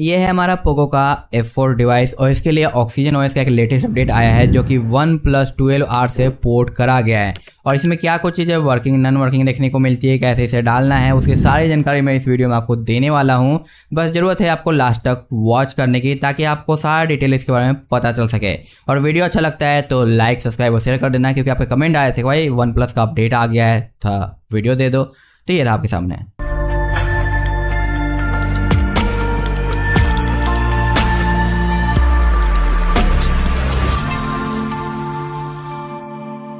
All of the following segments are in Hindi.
ये है हमारा पोको का F4 डिवाइस और इसके लिए ऑक्सीजन ओएस का एक लेटेस्ट अपडेट आया है जो कि वन प्लस ट्वेल्व आर से पोर्ट करा गया है और इसमें क्या कुछ चीज़ें वर्किंग नॉन वर्किंग देखने को मिलती है कैसे इसे डालना है उसकी सारी जानकारी मैं इस वीडियो में आपको देने वाला हूँ बस ज़रूरत है आपको लास्ट तक वॉच करने की ताकि आपको सारा डिटेल इसके बारे में पता चल सके और वीडियो अच्छा लगता है तो लाइक सब्सक्राइब और शेयर कर देना क्योंकि आपके कमेंट आए थे भाई वन प्लस का अपडेट आ गया है था वीडियो तो दे दो तो ये रहा आपके सामने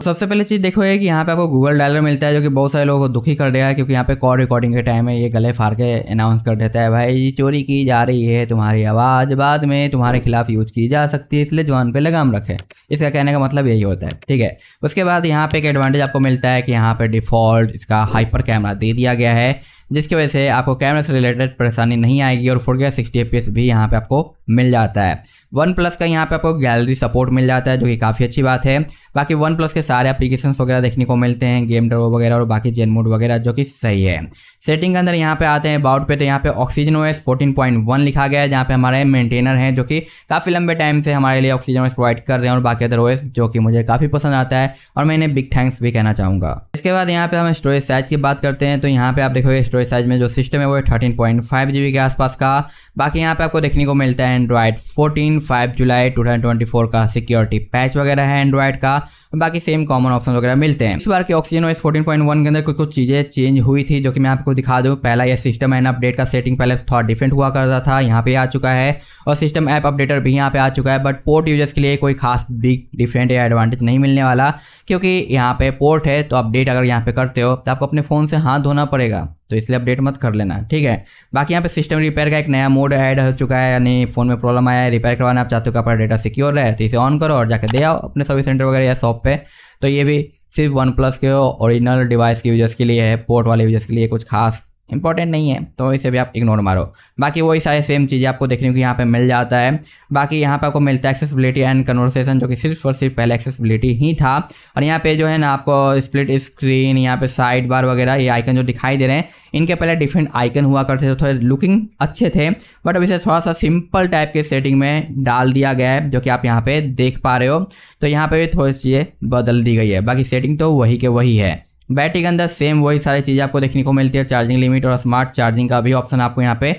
सबसे पहले चीज़ देखो ये कि यहाँ पे आपको गूगल डायलर मिलता है जो कि बहुत सारे लोगों को दुखी कर देगा क्योंकि यहाँ पे कॉल रिकॉर्डिंग के टाइम में ये गले फार के अनाउंस कर देता है भाई चोरी की जा रही है तुम्हारी आवाज़ बाद में तुम्हारे खिलाफ यूज की जा सकती है इसलिए जवान पे लगाम रखे इसका कहने का मतलब यही होता है ठीक है उसके बाद यहाँ पे एक एडवांटेज आपको मिलता है कि यहाँ पर डिफ़ॉल्ट इसका हाइपर कैमरा दे दिया गया है जिसकी वजह से आपको कैमरा से रिलेटेड परेशानी नहीं आएगी और फोर के सिक्सटी एफ भी यहाँ पर आपको मिल जाता है वन प्लस का यहाँ पे आपको गैलरी सपोर्ट मिल जाता है जो कि काफ़ी अच्छी बात है बाकी वन प्लस के सारे एप्लीकेशन वगैरह देखने को मिलते हैं गेम ड्रो वगैरह और बाकी जेन मोड वगैरह जो कि सही है सेटिंग के अंदर यहाँ पे आते हैं अबाउट पे तो यहाँ पे ऑक्सीजन ओएस 14.1 लिखा गया है जहाँ पे हमारे मेंटेनर हैं जो कि काफ़ी लंबे टाइम से हमारे लिए ऑक्सीजन ओएस प्रोवाइड कर रहे हैं और बाकी अदर ओएस जो कि मुझे काफ़ी पसंद आता है और मैं इन्हें बिग थैंक्स भी कहना चाहूँगा इसके बाद यहाँ पे हम स्टोरेज साइज की बात करते हैं तो यहाँ पे आप देखोगे स्टोरेज साइज में जो सिस्टम है वो है thirteen point five G B के आसपास का बाकी यहाँ पे आपको देखने को मिलता है एंड्रॉयड 14 5 जुलाई 2024 का सिक्योरिटी पैच वगैरह है एंड्रॉयड का बाकी सेम कॉमन ऑप्शन वगैरह मिलते हैं इस बार के ऑक्सीजन वाइस 14.1 के अंदर कुछ कुछ चीज़ें चेंज हुई थी जो कि मैं आपको दिखा दूँ पहला यह सिस्टम एंड अपडेट का सेटिंग पहले थोड़ा डिफरेंट हुआ करता था यहाँ पे आ चुका है और सिस्टम ऐप अपडेटर भी यहाँ पे आ चुका है बट पोर्ट यूजर्स के लिए कोई खास बिग डिफरेंट या एडवांटेज नहीं मिलने वाला क्योंकि यहाँ पे पोर्ट है तो अपडेट अगर यहाँ पे करते हो तो आपको अपने फ़ोन से हाथ धोना पड़ेगा तो इसलिए अपडेट मत कर लेना ठीक है बाकी यहाँ पे सिस्टम रिपेयर का एक नया मोड ऐड हो चुका है यानी फ़ोन में प्रॉब्लम आया है रिपेयर करवाना आप चाहते हो कि आपका डेटा सिक्योर रहे तो इसे ऑन करो और जाकर दे आओ अपने सर्विस सेंटर वगैरह या शॉप पे तो ये भी सिर्फ वन प्लस के ओरिजिनल डिवाइस के यूजर्स के लिए है पोर्ट वाले यूजर्स के लिए कुछ खास इंपॉर्टेंट नहीं है तो इसे भी आप इग्नोर मारो बाकी वही सारे सेम चीज़ें आपको देखने को यहाँ पे मिल जाता है बाकी यहाँ पे आपको मिलता है एक्सेसिबिलिटी एंड कन्वर्सेशन जो कि सिर्फ और सिर्फ पहले एक्सेसिबिलिटी ही था और यहाँ पे जो है ना आपको स्प्लिट स्क्रीन यहाँ पे साइड बार वगैरह ये आइकन जो दिखाई दे रहे हैं इनके पहले डिफरेंट आइकन हुआ करते थे थोड़े लुकिंग अच्छे थे बट अब इसे थोड़ा सा सिंपल टाइप के सेटिंग में डाल दिया गया है जो कि आप यहाँ पर देख पा रहे हो तो यहाँ पर भी थोड़ी चीज़ें बदल दी गई है बाकी सेटिंग तो वही के वही है बैटरी के अंदर सेम वही सारी चीज़ें आपको देखने को मिलती है चार्जिंग लिमिट और स्मार्ट चार्जिंग का भी ऑप्शन आपको यहाँ पे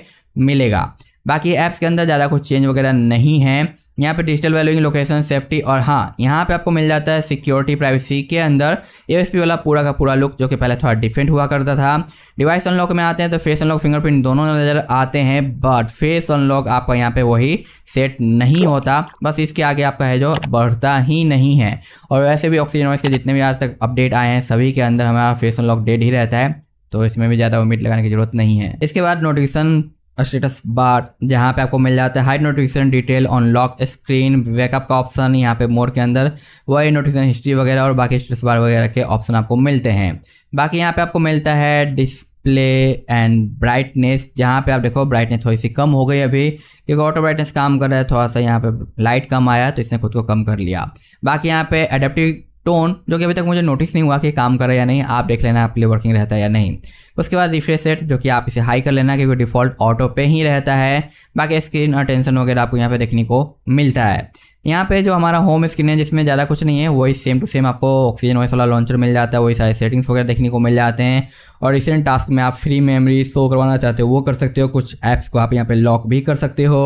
मिलेगा बाकी ऐप्स के अंदर ज़्यादा कुछ चेंज वगैरह नहीं है यहाँ पे डिजिटल वैल्यूइंग लोकेशन सेफ्टी और हाँ यहाँ पे आपको मिल जाता है सिक्योरिटी प्राइवेसी के अंदर ए वाला पूरा का पूरा लुक जो कि पहले थोड़ा डिफरेंट हुआ करता था डिवाइस अनलॉक में आते हैं तो फेस अनलॉक फिंगरप्रिंट दोनों नज़र आते हैं बट फेस अनलॉक आपका यहाँ पे वही सेट नहीं होता बस इसके आगे आपका है जो बढ़ता ही नहीं है और वैसे भी ऑक्सीजन वाइस के जितने भी आज तक अपडेट आए हैं सभी के अंदर हमारा फेस अनलॉक डेड ही रहता है तो इसमें भी ज़्यादा उम्मीद लगाने की जरूरत नहीं है इसके बाद नोटिफिकेशन स्टेटस बार जहाँ पे आपको मिल जाता है hide notification detail on lock screen backup का ऑप्शन यहाँ पे मोर के अंदर वही नोटिफिकेशन हिस्ट्री वगैरह और बाकी स्टेटस बार वगैरह के ऑप्शन आपको मिलते हैं बाकी यहाँ पे आपको मिलता है डिस्प्ले एंड ब्राइटनेस जहाँ पे आप देखो ब्राइटनेस थोड़ी सी कम हो गई अभी क्योंकि ऑटो ब्राइटनेस काम कर रहा है थोड़ा सा यहाँ पे लाइट कम आया तो इसने खुद को कम कर लिया बाकी यहाँ पे एडेप्टिव टोन जो कि अभी तक मुझे नोटिस नहीं हुआ कि काम कर रहा है या नहीं आप देख लेना आपके लिए वर्किंग रहता है या नहीं उसके बाद रिफ्रेश रेट जो कि आप इसे हाई कर लेना क्योंकि डिफ़ॉल्ट ऑटो पे ही रहता है बाकी स्क्रीन और टेंशन वगैरह आपको यहाँ पे देखने को मिलता है यहाँ पे जो हमारा होम स्क्रीन है जिसमें ज़्यादा कुछ नहीं है वही सेम टू सेम आपको ऑक्सीजन वॉइस वाला लॉन्चर मिल जाता है वही सारे सेटिंग्स वगैरह देखने को मिल जाते हैं और रिसेंट टास्क में आप फ्री मेमोरी शो करवाना चाहते हो वो कर सकते हो कुछ ऐप्स को आप यहाँ पे लॉक भी कर सकते हो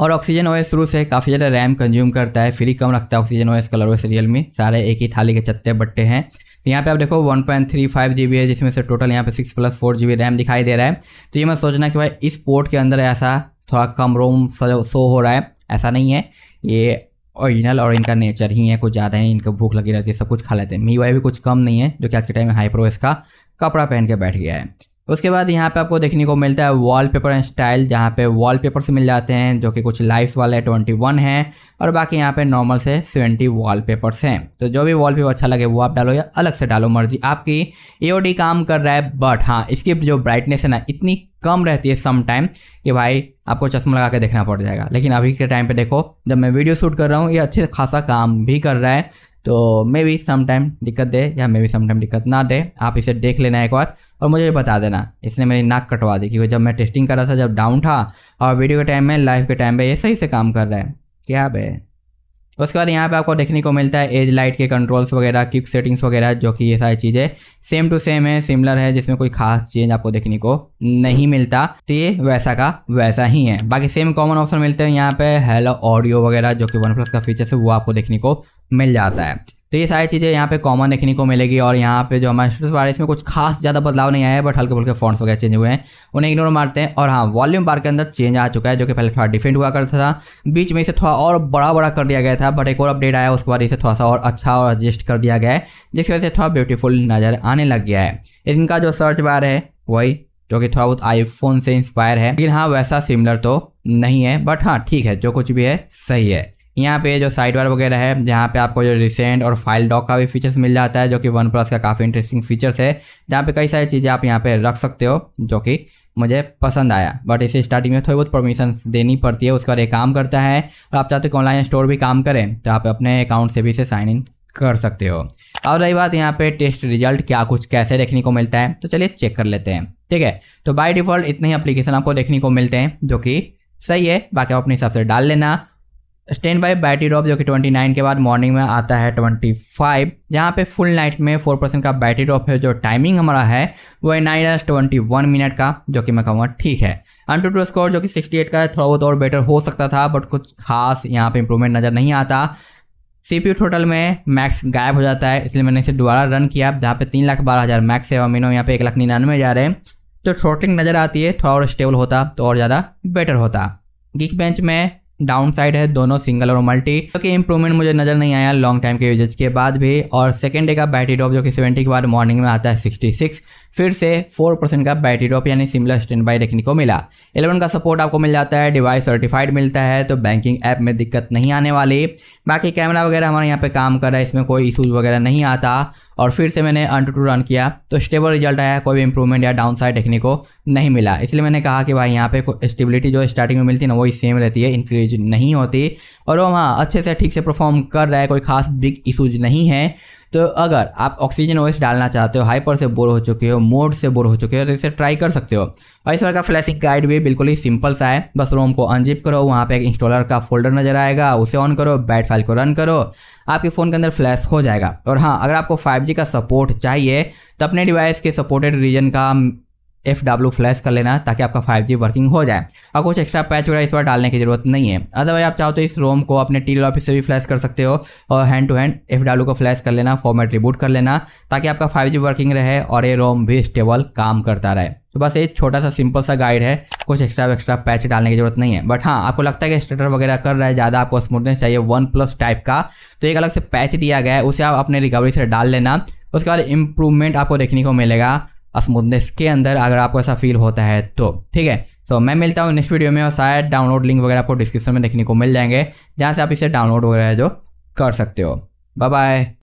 और ऑक्सीजन ओएस शुरू से काफ़ी ज़्यादा रैम कंज्यूम करता है फ्री कम रखता है oxygen OS colour OS real में सारे एक ही थाली के चत्ते बट्टे हैं तो यहाँ पे आप देखो one point three five G B है जिसमें से टोटल यहाँ पे six plus four G B RAM दिखाई दे रहा है तो ये मैं सोचना कि भाई इस पोर्ट के अंदर ऐसा थोड़ा कम रोम शो हो रहा है ऐसा नहीं है ये ओरिजिनल और इनका नेचर ही है कुछ ज़्यादा है इनको भूख लगी रहती है सब कुछ खा लेते हैं मी वाई भी कुछ कम नहीं है जो कि आज के टाइम में हाई प्रो इसका कपड़ा पहन के बैठ गया है उसके बाद यहाँ पे आपको देखने को मिलता है वॉलपेपर एंड स्टाइल जहाँ पे वॉलपेपर से मिल जाते हैं जो कि कुछ लाइफ वाले ट्वेंटी वन हैं और बाकी यहाँ पे नॉर्मल से सेवेंटी वॉलपेपर्स हैं तो जो भी वॉलपेपर अच्छा लगे वो आप डालो या अलग से डालो मर्जी आपकी ए e काम कर रहा है बट हाँ इसकी जो ब्राइटनेस है ना इतनी कम रहती है सम टाइम कि भाई आपको चश्मा लगा के देखना पड़ जाएगा लेकिन अभी के टाइम पे देखो जब मैं वीडियो शूट कर रहा हूँ ये अच्छे खासा काम भी कर रहा है तो मे बी समाइम दिक्कत दे या मे बी समटाइम दिक्कत ना दे आप इसे देख लेना एक बार और मुझे बता देना इसने मेरी नाक कटवा दी क्योंकि जब मैं टेस्टिंग कर रहा था जब डाउन था और वीडियो के टाइम में लाइव के टाइम में ये सही से काम कर रहा है क्या बे उसके बाद यहाँ पे आपको देखने को मिलता है एज लाइट के कंट्रोल्स वगैरह क्विक सेटिंग्स वगैरह जो कि ये सारी चीज़ें सेम टू सेम है सिमिलर है जिसमें कोई खास चेंज आपको देखने को नहीं मिलता तो ये वैसा का वैसा ही है बाकी सेम कॉमन ऑप्शन मिलते हैं यहाँ पे हेलो ऑडियो वगैरह जो कि वन प्लस का फीचर्स है वो आपको देखने को मिल जाता है तो ये सारी चीज़ें यहाँ पे कॉमन देखने को मिलेगी और यहाँ पे जो हमारे स्ट्रेस बार इसमें कुछ खास ज़्यादा बदलाव नहीं आया है बट हल्के फुल्के फॉन्ट्स वगैरह चेंज हुए हैं उन्हें इग्नोर मारते हैं और हाँ वॉल्यूम बार के अंदर चेंज आ चुका है जो कि पहले थोड़ा डिफेंड हुआ करता था बीच में इसे थोड़ा और बड़ा बड़ा कर दिया गया था बट एक और अपडेट आया उसके बाद इसे थोड़ा सा और अच्छा और एडजस्ट कर दिया गया है जिसकी वजह से थोड़ा ब्यूटीफुल नज़र आने लग गया है इनका जो सर्च बार है वही जो कि थोड़ा बहुत आईफोन से इंस्पायर है लेकिन हाँ वैसा सिमिलर तो नहीं है बट हाँ ठीक है जो कुछ भी है सही है यहाँ पे जो साइड बार वगैरह है जहाँ पे आपको जो रिसेंट और फाइल डॉक का भी फीचर्स मिल जाता है जो कि वन प्लस का काफ़ी इंटरेस्टिंग फीचर्स है जहाँ पे कई सारी चीज़ें आप यहाँ पे रख सकते हो जो कि मुझे पसंद आया बट इसे स्टार्टिंग में थोड़ी बहुत परमिशन देनी पड़ती है उसके बाद ये काम करता है और आप चाहते हो ऑनलाइन स्टोर भी काम करें तो आप अपने अकाउंट से भी इसे साइन इन कर सकते हो और रही बात यहाँ पे टेस्ट रिजल्ट क्या कुछ कैसे देखने को मिलता है तो चलिए चेक कर लेते हैं ठीक है तो बाय डिफॉल्ट इतने ही अप्लीकेशन आपको देखने को मिलते हैं जो कि सही है बाकी आप अपने हिसाब से डाल लेना स्टैंड बाय बैटरी ड्रॉप जो कि 29 के बाद मॉर्निंग में आता है 25 जहाँ पे फुल नाइट में 4 परसेंट का बैटरी ड्रॉप है जो टाइमिंग हमारा है वो है नाइन एस ट्वेंटी मिनट का जो कि मैं कहूँगा ठीक है अन टू स्कोर जो कि 68 का है थोड़ा बहुत और बेटर हो सकता था बट कुछ खास यहाँ पे इंप्रूवमेंट नज़र नहीं आता सी पी टोटल में मैक्स गायब हो जाता है इसलिए मैंने इसे दोबारा रन किया जहाँ पे तीन लाख बारह हज़ार मैक्स है और मिनिमम यहाँ पे एक लाख निन्यानवे जा रहे हैं तो शॉर्टिंग नज़र आती है थोड़ा और स्टेबल होता तो और ज़्यादा बेटर होता गिक बेंच में डाउन साइड है दोनों सिंगल और मल्टी क्योंकि तो इंप्रूवमेंट मुझे नजर नहीं आया लॉन्ग टाइम के यूजेज के बाद भी और सेकेंड डे का बैटरी ड्रॉप जो कि सेवेंटी के बाद मॉर्निंग में आता है सिक्सटी सिक्स फिर से 4 परसेंट का बैटरी ड्रॉप यानी सिमिलर स्टैंड बाई देखने को मिला इलेवन का सपोर्ट आपको मिल जाता है डिवाइस सर्टिफाइड मिलता है तो बैंकिंग ऐप में दिक्कत नहीं आने वाली बाकी कैमरा वगैरह हमारे यहाँ पे काम कर रहा है इसमें कोई इशूज़ वगैरह नहीं आता और फिर से मैंने अन टू टू रन किया तो स्टेबल रिजल्ट आया कोई भी इंप्रूवमेंट या डाउन साइड देखने को नहीं मिला इसलिए मैंने कहा कि भाई यहाँ पे स्टेबिलिटी जो स्टार्टिंग में मिलती है ना वही सेम रहती है इंक्रीज नहीं होती और वो हाँ अच्छे से ठीक से परफॉर्म कर रहा है कोई खास बिग इशूज नहीं है तो अगर आप ऑक्सीजन ओएस डालना चाहते हो हाइपर से बोर हो चुके हो मोड से बोर हो चुके हो तो इसे ट्राई कर सकते हो और इस बार का फ्लैशिंग गाइड भी बिल्कुल ही सिंपल सा है बस रोम को अनजिप करो वहाँ पे एक इंस्टॉलर का फोल्डर नजर आएगा उसे ऑन करो बैट फाइल को रन करो आपके फ़ोन के अंदर फ्लैश हो जाएगा और हाँ अगर आपको 5G का सपोर्ट चाहिए तो अपने डिवाइस के सपोर्टेड रीजन का एफ डब्ल्यू फ्लैश कर लेना ताकि आपका फाइव जी वर्किंग हो जाए और कुछ एक्स्ट्रा पैच वगैरह इस बार डालने की जरूरत नहीं है अदरवाइज आप चाहो तो इस रोम को अपने टी ऑफिस से भी फ्लैश कर सकते हो और hand to hand F W को फ्लैश कर लेना फॉर्मेट रिबूट कर लेना ताकि आपका जी वर्किंग रहे और ये रोम भी स्टेबल काम करता रहे तो बस ये छोटा सा सिंपल सा गाइड है कुछ एक्स्ट्रा एक्स्ट्रा पैच डालने की जरूरत नहीं है बट हाँ आपको लगता है कि स्टेटर वगैरह कर रहा है ज़्यादा आपको स्मूथनेस चाहिए वन प्लस टाइप का तो एक अलग से पैच दिया गया है उसे आप अपने रिकवरी से डाल लेना उसके बाद इम्प्रूवमेंट आपको देखने को मिलेगा असमुदनेस के अंदर अगर आपको ऐसा फील होता है तो ठीक है तो मैं मिलता हूँ नेक्स्ट वीडियो में और शायद डाउनलोड लिंक वगैरह आपको डिस्क्रिप्शन में देखने को मिल जाएंगे जहाँ से आप इसे डाउनलोड वगैरह जो कर सकते हो बाय बाय